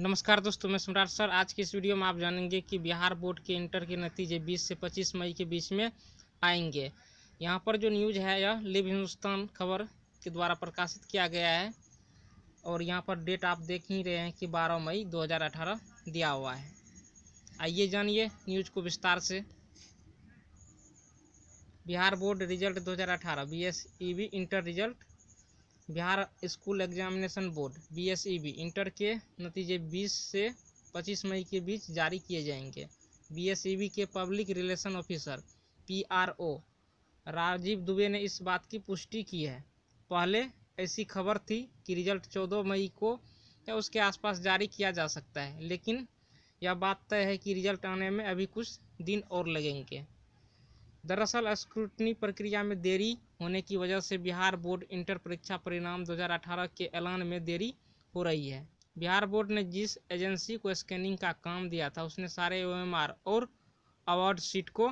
नमस्कार दोस्तों मैं सम्राट सर आज की इस वीडियो में आप जानेंगे कि बिहार बोर्ड के इंटर के नतीजे 20 से 25 मई के बीच में आएंगे यहाँ पर जो न्यूज़ है यह लिव हिंदुस्तान खबर के द्वारा प्रकाशित किया गया है और यहाँ पर डेट आप देख ही रहे हैं कि 12 मई 2018 दिया हुआ है आइए जानिए न्यूज़ को विस्तार से Bihar board result 2018 BSEB inter result Bihar school examination board B S E B inter के नतीजे 20 से 25 मई के बीच जारी किए जाएंगे बी एस ई बी के public relation officer P R O Rajeev Dubey ने इस बात की पुष्टि की है पहले ऐसी खबर थी कि रिजल्ट 14 मई को या उसके आसपास जारी किया जा सकता है लेकिन यह बात तय है कि रिजल्ट आने में अभी कुछ दिन और लगेंगे दरअसल स्क्रूटनी प्रक्रिया में देरी होने की वजह से बिहार बोर्ड इंटर परीक्षा परिणाम 2018 के ऐलान में देरी हो रही है बिहार बोर्ड ने जिस एजेंसी को स्कैनिंग का काम दिया था उसने सारे ओ और अवार्ड शीट को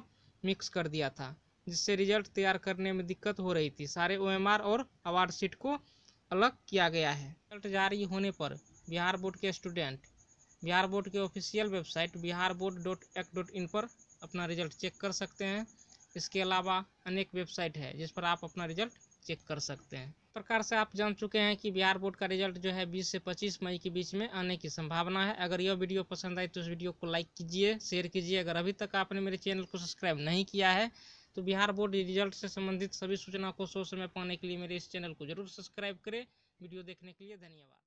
मिक्स कर दिया था जिससे रिजल्ट तैयार करने में दिक्कत हो रही थी सारे ओ और अवार्ड शीट को अलग किया गया है रिजल्ट जारी होने पर बिहार बोर्ड के स्टूडेंट बिहार बोर्ड के official website Bihar board dot act dot in पर अपना रिजल्ट चेक कर सकते हैं इसके अलावा अनेक वेबसाइट है जिस पर आप अपना रिजल्ट चेक कर सकते हैं प्रकार से आप जान चुके हैं कि बिहार बोर्ड का रिजल्ट जो है 20 से 25 मई के बीच में आने की संभावना है अगर यह वीडियो पसंद आए तो इस वीडियो को लाइक कीजिए शेयर कीजिए अगर अभी तक आपने मेरे चैनल को सब्सक्राइब नहीं किया है तो बिहार बोर्ड रिजल्ट से संबंधित सभी सूचना को सोर्स में पाने के लिए मेरे इस चैनल को जरूर सब्सक्राइब करें वीडियो देखने के लिए धन्यवाद